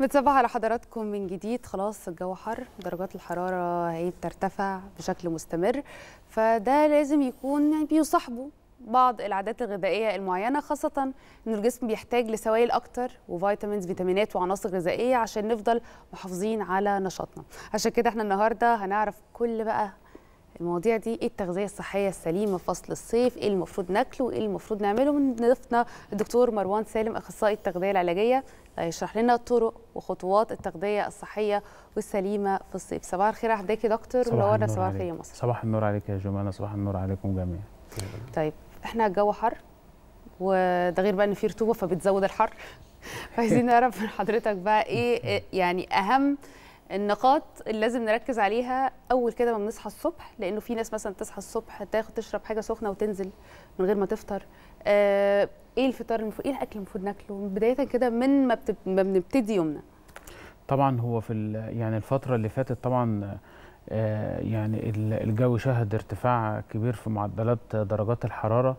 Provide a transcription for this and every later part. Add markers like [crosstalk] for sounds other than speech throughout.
متصبحة لحضراتكم من جديد خلاص الجو حر درجات الحرارة هي بترتفع بشكل مستمر فده لازم يكون يعني بيصاحبه بعض العادات الغذائية المعينة خاصة أن الجسم بيحتاج لسوائل أكتر وفيتامينز فيتامينات وعناصر غذائية عشان نفضل محافظين على نشاطنا عشان كده احنا النهاردة هنعرف كل بقى المواضيع دي ايه التغذيه الصحيه السليمه في فصل الصيف ايه المفروض ناكله ايه المفروض نعمله من ضيفنا الدكتور مروان سالم اخصائي التغذيه العلاجيه هيشرح لنا طرق وخطوات التغذيه الصحيه والسليمه في الصيف صباح الخير حضرتك يا دكتور منورنا صباح الخير يا مصر صباح النور عليك يا جمانه صباح النور عليكم جميعا طيب احنا الجو حر وده غير بقى ان في رطوبه فبتزود الحر [laughs] عايزين نعرف من حضرتك بقى ايه [laughs] يعني اهم النقاط اللي لازم نركز عليها اول كده ما بنصحى الصبح لانه في ناس مثلا تصحى الصبح تاخد تشرب حاجه سخنه وتنزل من غير ما تفطر آه ايه الفطار المفروض ايه الاكل المفروض ناكله بدايه كده من ما, بتب... ما بنبتدي يومنا طبعا هو في ال... يعني الفتره اللي فاتت طبعا آه، يعني الجو شهد ارتفاع كبير في معدلات درجات الحراره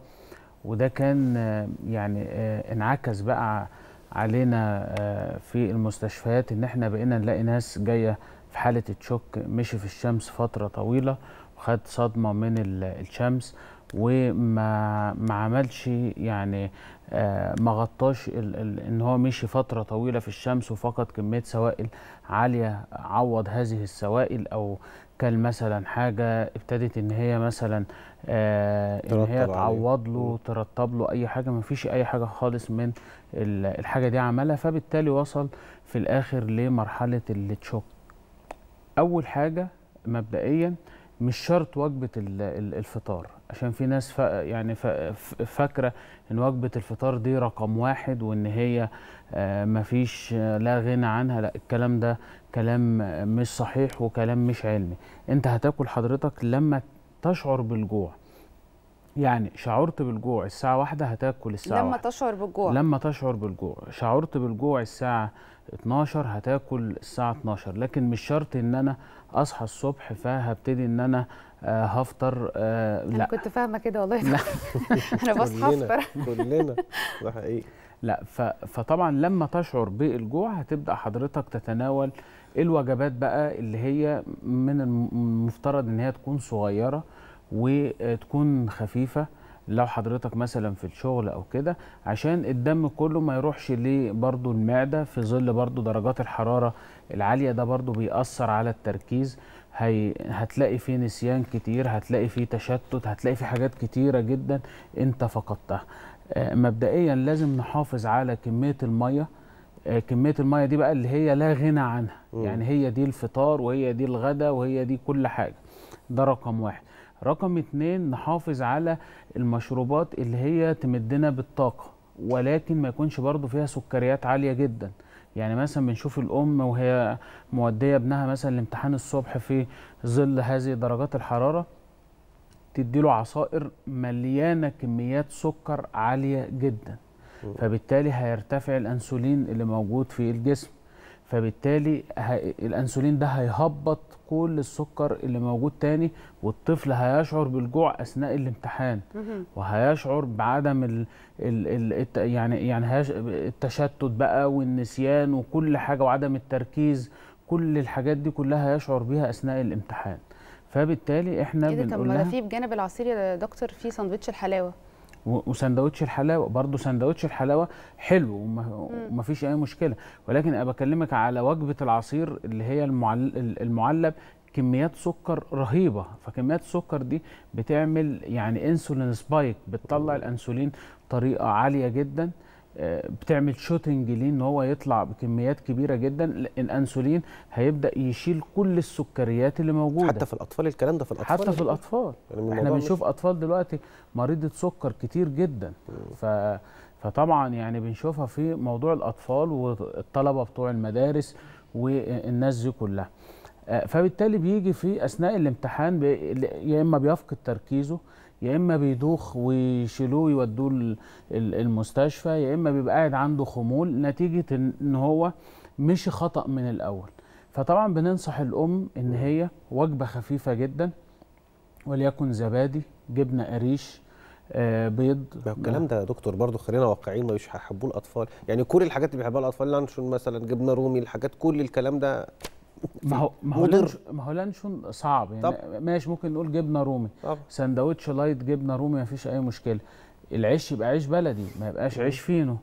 وده كان آه، يعني آه، انعكس بقى علينا آه، في المستشفيات ان احنا بقينا نلاقي ناس جايه في حاله تشوك مشي في الشمس فتره طويله وخد صدمه من الشمس وما ما عملش يعني آه، ما غطاش ان هو مشي فتره طويله في الشمس وفقد كميه سوائل عاليه عوض هذه السوائل او اكل مثلا حاجه ابتدت ان هي مثلا آه ان هي تعوض له ترتب له اي حاجه ما فيش اي حاجه خالص من الحاجه دي عملها فبالتالي وصل في الاخر لمرحله التشوك اول حاجه مبدئيا مش شرط وجبه الفطار عشان في ناس فا يعني فاكره ان وجبه الفطار دي رقم واحد وان هي آه، فيش لا غنى عنها لا الكلام ده كلام مش صحيح وكلام مش علمي انت هتاكل حضرتك لما تشعر بالجوع يعني شعرت بالجوع الساعة واحدة هتاكل الساعة لما واحدة. تشعر بالجوع لما تشعر بالجوع شعرت بالجوع الساعة 12 هتاكل الساعة 12 لكن مش شرط ان انا اصحى الصبح فهبتدي ان انا آه هفطر آه لا انا كنت فاهمه كده والله لا [laughs] انا بصحى افطر كلنا ده حقيقي لا فطبعا لما تشعر بالجوع هتبدا حضرتك تتناول الوجبات بقى اللي هي من المفترض ان هي تكون صغيره وتكون خفيفه لو حضرتك مثلا في الشغل او كده عشان الدم كله ما يروحش لبرضه المعده في ظل برضو درجات الحراره العاليه ده برضو بيأثر على التركيز هي هتلاقي فيه نسيان كتير هتلاقي فيه تشتت هتلاقي فيه حاجات كتيره جدا انت فقدتها آه، مبدئيا لازم نحافظ على كميه الميه آه، كميه الميه دي بقى اللي هي لا غنى عنها م. يعني هي دي الفطار وهي دي الغداء وهي دي كل حاجه ده رقم واحد رقم اتنين نحافظ على المشروبات اللي هي تمدنا بالطاقة ولكن ما يكونش برضو فيها سكريات عالية جدا يعني مثلا بنشوف الأم وهي مودية ابنها مثلا لامتحان الصبح في ظل هذه درجات الحرارة تديله عصائر مليانة كميات سكر عالية جدا فبالتالي هيرتفع الأنسولين اللي موجود في الجسم فبالتالي الانسولين ده هيهبط كل السكر اللي موجود تاني والطفل هيشعر بالجوع اثناء الامتحان وهيشعر بعدم الـ الـ الـ يعني يعني التشتت بقى والنسيان وكل حاجه وعدم التركيز كل الحاجات دي كلها هيشعر بيها اثناء الامتحان فبالتالي احنا بنقول إيه طب ما في بجانب العصير يا دكتور في ساندوتش الحلاوه وسندوتش الحلاوه برضه سندوتش الحلاوه حلو فيش اي مشكله ولكن انا بكلمك على وجبه العصير اللي هي المعلب كميات سكر رهيبه فكميات السكر دي بتعمل يعني انسولين سبايك بتطلع الانسولين بطريقه عاليه جدا بتعمل شوتنج ليه ان هو يطلع بكميات كبيره جدا الانسولين هيبدا يشيل كل السكريات اللي موجوده حتى في الاطفال الكلام ده في الاطفال حتى في يعني. الاطفال يعني احنا بنشوف مش... اطفال دلوقتي مريضه سكر كتير جدا ف فطبعا يعني بنشوفها في موضوع الاطفال والطلبه بتوع المدارس والناس دي كلها آه، فبالتالي بيجي في اثناء الامتحان يا اما بيفقد تركيزه يا اما بيدوخ ويشيلوه يودوه المستشفى يا اما بيبقى قاعد عنده خمول نتيجه ان هو مشي خطا من الاول فطبعا بننصح الام ان هي وجبه خفيفه جدا وليكن زبادي جبنه قريش آه بيض الكلام ده يا دكتور برضه خلينا واقعيين ما هيحبوه الاطفال يعني كل الحاجات اللي بيحبها الاطفال لانشون مثلا جبنه رومي الحاجات كل الكلام ده ما هو ما هو ما هو لانشون صعب يعني طب. ماشي ممكن نقول جبنه رومي سندوتش لايت جبنه رومي ما فيش اي مشكله العيش يبقى عيش بلدي ما يبقاش عيش فينو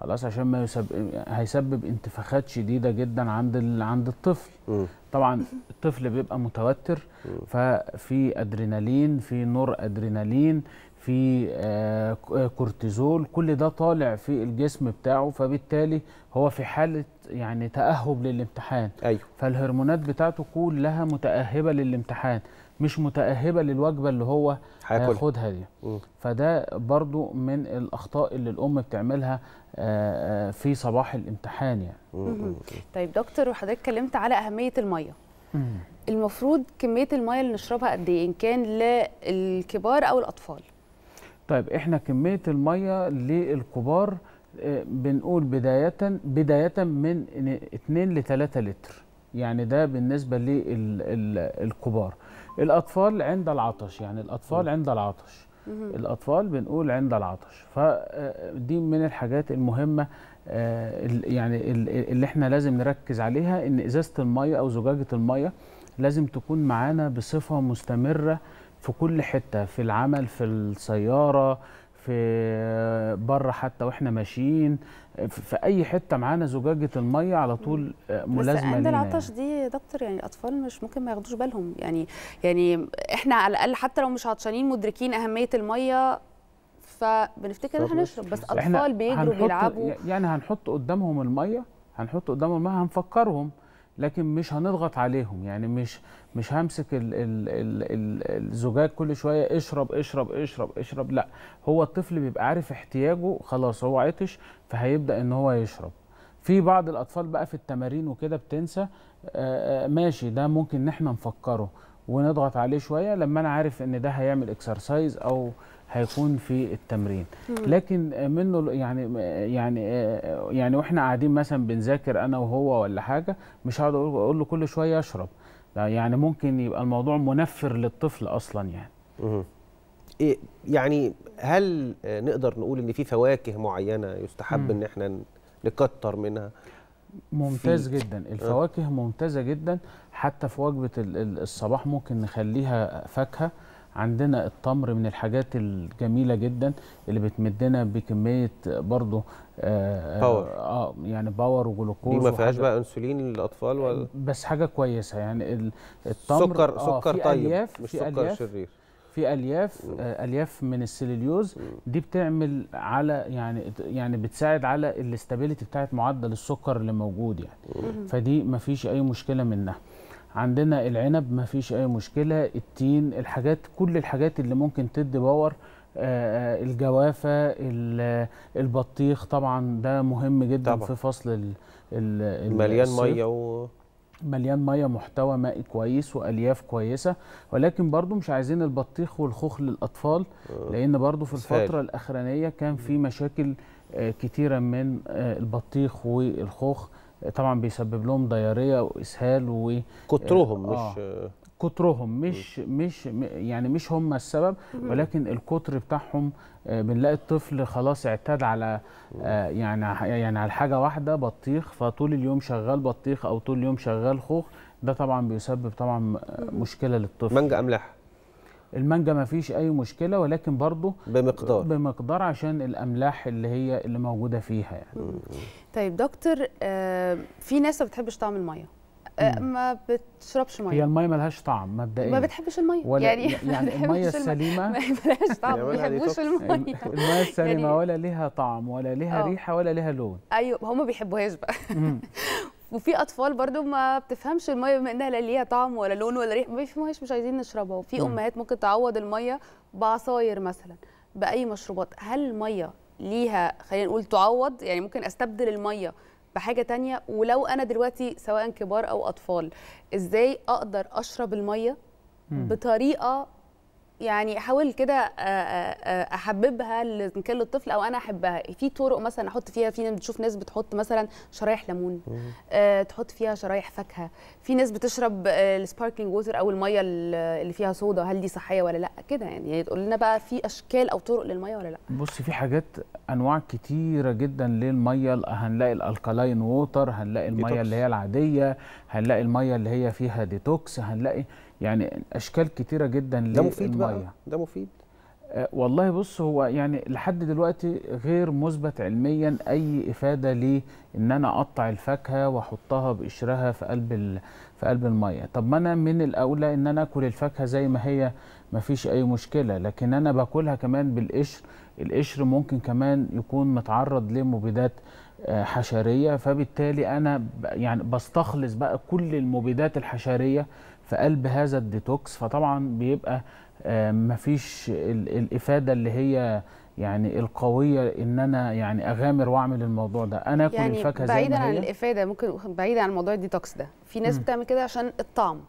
خلاص عشان ما يسبب هيسبب انتفاخات شديده جدا عند ال... عند الطفل م. طبعا الطفل بيبقى متوتر م. ففي ادرينالين في نور ادرينالين في آه، كورتيزول كل ده طالع في الجسم بتاعه فبالتالي هو في حاله يعني تاهب للامتحان أيوه. فالهرمونات بتاعته كلها متاهبه للامتحان مش متاهبه للوجبه اللي هو هياخدها دي م. فده برضو من الاخطاء اللي الام بتعملها آه، آه، في صباح الامتحان يعني م. طيب دكتور وحضرتك اتكلمت على اهميه الميه المفروض كميه الميه اللي نشربها قد ايه ان كان للكبار او الاطفال طيب احنا كميه الميه للكبار آه، بنقول بدايه بدايه من 2 ل 3 لتر يعني ده بالنسبه للكبار الاطفال عند العطش يعني الاطفال عند العطش الاطفال بنقول عند العطش فدي آه، من الحاجات المهمه آه، يعني اللي احنا لازم نركز عليها ان ازازه الميه او زجاجه الميه لازم تكون معانا بصفه مستمره في كل حته في العمل في السياره في بره حتى واحنا ماشيين في اي حته معانا زجاجه الميه على طول آه، ملازمه بس عند العطش يعني. دي يا دكتور يعني الاطفال مش ممكن ما ياخدوش بالهم يعني يعني احنا على الاقل حتى لو مش عطشانين مدركين اهميه الميه فبنفتكر ان احنا نشرب بس اطفال بيجروا بيلعبوا يعني هنحط قدامهم الميه هنحط قدامهم الميه هنفكرهم لكن مش هنضغط عليهم يعني مش مش همسك الزجاج كل شويه اشرب اشرب اشرب اشرب لا هو الطفل بيبقى عارف احتياجه خلاص هو عطش فهيبدا ان هو يشرب في بعض الاطفال بقى في التمارين وكده بتنسى آه، آه، ماشي ده ممكن ان احنا نفكره ونضغط عليه شويه لما انا عارف ان ده هيعمل اكسرسايز او هيكون في التمرين لكن منه يعني يعني يعني واحنا قاعدين مثلا بنذاكر انا وهو ولا حاجه مش هقعد اقول له كل شويه اشرب يعني ممكن يبقى الموضوع منفر للطفل اصلا يعني إيه يعني هل نقدر نقول ان في فواكه معينه يستحب مم. ان احنا نكتر منها ممتاز جدا آه. الفواكه ممتازه جدا حتى في وجبه الصباح ممكن نخليها فاكهه عندنا التمر من الحاجات الجميله جدا اللي بتمدنا بكميه برضه آه، باور اه يعني باور وجلوكوز دي ما فيهاش بقى انسولين للاطفال ولا بس حاجه كويسه يعني التمر سكر آه سكر طيب ألياف مش سكر ألياف شرير في الياف آه، الياف من السليليوز دي بتعمل على يعني يعني بتساعد على الاستابيليتي بتاعت معدل السكر اللي موجود يعني فدي ما فيش اي مشكله منها عندنا العنب مفيش اي مشكله التين الحاجات كل الحاجات اللي ممكن تدي باور آه، آه، الجوافه البطيخ طبعا ده مهم جدا طبعا. في فصل الـ الـ مليان ميه و... مليان ميه محتوى مائي كويس والياف كويسه ولكن برضو مش عايزين البطيخ والخوخ للاطفال آه، لان برضو في الفتره الاخرانيه كان في مشاكل كتيره من البطيخ والخوخ طبعا بيسبب لهم ضياريه واسهال و آه، كترهم آه مش كترهم مش مش يعني مش هم السبب ولكن الكتر بتاعهم آه، بنلاقي الطفل خلاص اعتاد على آه، يعني يعني على حاجه واحده بطيخ فطول اليوم شغال بطيخ او طول اليوم شغال خوخ ده طبعا بيسبب طبعا مشكله للطفل منجا املاح المانجا ما فيش اي مشكله ولكن برضه بمقدار بمقدار عشان الاملاح اللي هي اللي موجوده فيها يعني طيب دكتور آه، في ناس ما بتحبش طعم الميه آه، ما بتشربش ميه هي الميه ملهاش طعم مبدئيا ما بتحبش الميه ولا يعني [laughs] يعني الميه السليمه ما ملهاش طعم ما بيحبوش الميه الميه السليمه [laughs] يعني ولا ليها طعم ولا ليها آه. ريحه ولا ليها لون ايوه هم ما بيحبوهاش بقى [laughs] وفي اطفال برضو ما بتفهمش الميه بما انها لا ليها طعم ولا لون ولا ريح ما بيفهموهاش مش عايزين نشربها وفي امهات ممكن تعوض الميه بعصاير مثلا باي مشروبات هل الميه ليها خلينا نقول تعوض يعني ممكن استبدل الميه بحاجه تانية ولو انا دلوقتي سواء كبار او اطفال ازاي اقدر اشرب الميه بطريقه يعني احاول كده آه، آه، آه، احببها ان كان للطفل او انا احبها في طرق مثلا احط فيها في ناس بتشوف ناس بتحط مثلا شرايح ليمون أه تحط فيها شرايح فاكهه في ناس بتشرب السباركلينج ووتر او الميه اللي فيها صودا هل دي صحيه ولا لا كده يعني تقول لنا بقى في اشكال او طرق للميه ولا لا بصي في حاجات انواع كتيره جدا للميه هنلاقي الالكالاين ووتر هنلاقي الميه اللي هي العاديه هنلاقي الميه اللي هي فيها ديتوكس هنلاقي يعني اشكال كتيره جدا للميه ده مفيد بقى ده مفيد آه، والله بص هو يعني لحد دلوقتي غير مثبت علميا اي افاده لي ان انا اقطع الفاكهه واحطها بقشرها في قلب في قلب الميه طب ما انا من الاولى ان انا اكل الفاكهه زي ما هي ما فيش اي مشكله لكن انا باكلها كمان بالقشر القشر ممكن كمان يكون متعرض لمبيدات آه، حشريه فبالتالي انا يعني بستخلص بقى كل المبيدات الحشريه في قلب هذا الديتوكس فطبعا بيبقى آه، مفيش الافاده اللي هي يعني القويه ان انا يعني اغامر واعمل الموضوع ده انا اكل يعني الفاكهه زي ما هي بعيدا عن الافاده ممكن بعيدا عن موضوع الديتوكس ده في ناس م. بتعمل كده عشان الطعم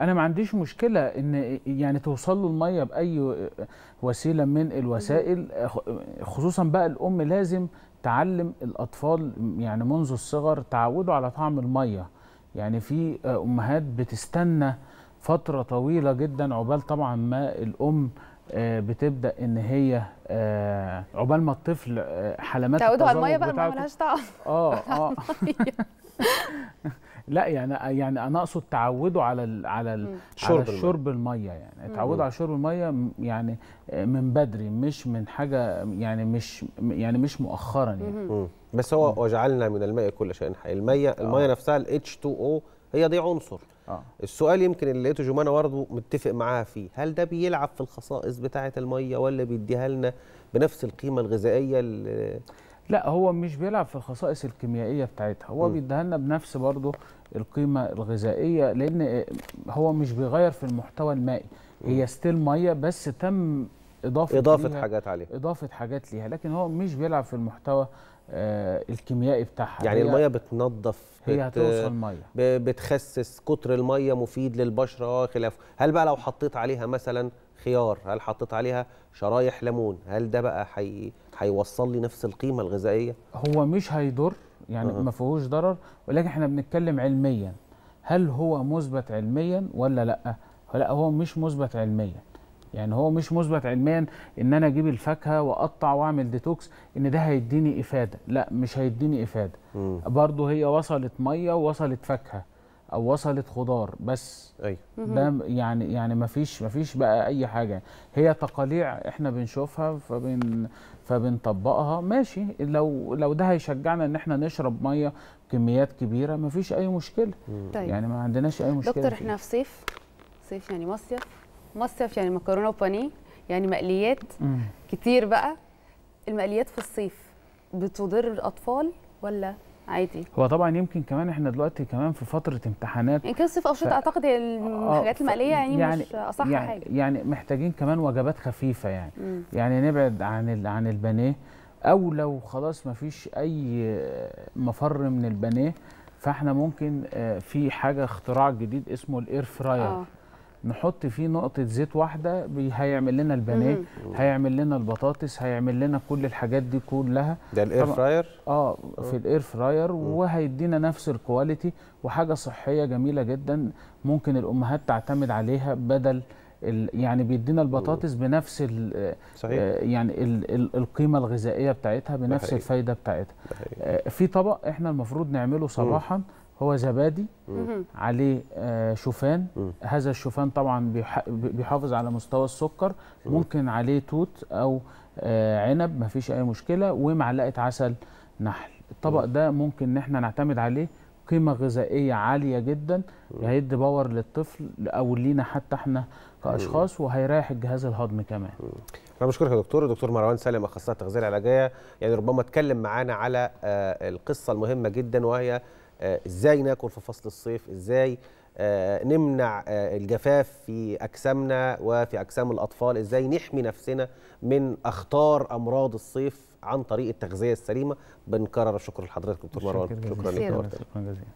انا ما عنديش مشكله ان يعني توصل له الميه باي وسيله من الوسائل خصوصا بقى الام لازم تعلم الاطفال يعني منذ الصغر تعودوا على طعم الميه يعني في آه، امهات بتستنى فتره طويله جدا عقبال طبعا ما الام آه، بتبدا ان هي آه، عقبال ما الطفل حلمات تعودوا على الميه بقى ما لهاش طعم اه اه [laughs] أيوه. [laughs] لا يعني يعني انا اقصد تعوده على الـ على الـ شرب على شرب الميه يعني تعودوا على شرب الميه يعني آه، من بدري مش من حاجه يعني مش يعني مش مؤخرا يعني مم. بس هو وجعلنا من الماء كل شيء حي الميه آه. الميه آه. نفسها الاتش 2 او هي دي عنصر آه. السؤال يمكن اللي لقيته جمانه برضه متفق معاها فيه هل ده بيلعب في الخصائص بتاعه الميه ولا بيديها لنا بنفس القيمه الغذائيه اللي لا هو مش بيلعب في الخصائص الكيميائيه بتاعتها هو بيديها لنا بنفس برضه القيمه الغذائيه لان هو مش بيغير في المحتوى المائي هي ستيل ميه بس تم اضافه اضافه ليها حاجات عليها اضافه حاجات ليها لكن هو مش بيلعب في المحتوى آه الكيميائي بتاعها يعني الميه بتنظف هي بت... هتوصل ميه بتخسس كتر الميه مفيد للبشره آه، خلاف هل بقى لو حطيت عليها مثلا خيار هل حطيت عليها شرايح ليمون هل ده بقى حقيقي هيوصل لي نفس القيمه الغذائيه هو مش هيضر يعني أه. ما فيهوش ضرر ولكن احنا بنتكلم علميا هل هو مثبت علميا ولا لا لا هو مش مثبت علميا يعني هو مش مثبت علميا ان انا اجيب الفاكهه واقطع واعمل ديتوكس ان ده هيديني افاده لا مش هيديني افاده برضه هي وصلت ميه ووصلت فاكهه او وصلت خضار بس ايوه ده يعني يعني ما فيش ما فيش بقى اي حاجه هي تقاليع احنا بنشوفها فبن فبنطبقها ماشي لو لو ده هيشجعنا ان احنا نشرب ميه كميات كبيره ما فيش اي مشكله طيب. يعني ما عندناش اي مشكله دكتور احنا في صيف صيف يعني مصيف مصيف يعني مكرونه وبانيه يعني مقليات مم. كتير بقى المقليات في الصيف بتضر الاطفال ولا عادي هو طبعا يمكن كمان احنا دلوقتي كمان في فتره امتحانات يمكن يعني صيف الصيف او الشتاء ف... اعتقد آه، الحاجات الماليه يعني, يعني مش اصح يعني حاجه يعني محتاجين كمان وجبات خفيفه يعني مم. يعني نبعد عن ال... عن البانيه او لو خلاص ما فيش اي مفر من البانيه فاحنا ممكن آه، في حاجه اختراع جديد اسمه الاير فراير آه. نحط فيه نقطه زيت واحده هيعمل لنا البانيه هيعمل لنا البطاطس هيعمل لنا كل الحاجات دي كلها ده الاير فراير آه،, اه في الاير فراير وهيدينا نفس الكواليتي وحاجه صحيه جميله جدا ممكن الامهات تعتمد عليها بدل يعني بيدينا البطاطس بنفس ال صحيح. آه، يعني الـ الـ القيمه الغذائيه بتاعتها بنفس الفايده بتاعتها آه، في طبق احنا المفروض نعمله صباحا هو زبادي عليه آه، شوفان هذا الشوفان طبعا بيحافظ على مستوى السكر ممكن عليه توت او آه، عنب مفيش اي مشكله ومعلقه عسل نحل الطبق ده ممكن ان احنا نعتمد عليه قيمه غذائيه عاليه جدا هيدي باور للطفل او لينا حتى احنا كاشخاص وهيريح الجهاز الهضمي كمان انا بشكرك يا دكتور الدكتور مروان سالم اخصائي التغذيه العلاجيه يعني ربما اتكلم معانا على آه، القصه المهمه جدا وهي آه، ازاي ناكل في فصل الصيف ازاي آه، نمنع آه، الجفاف في اجسامنا وفي اجسام الاطفال ازاي نحمي نفسنا من اخطار امراض الصيف عن طريق التغذيه السليمه بنكرر الشكر لحضرتك دكتور مروان شكرا لك شكرا جزيلا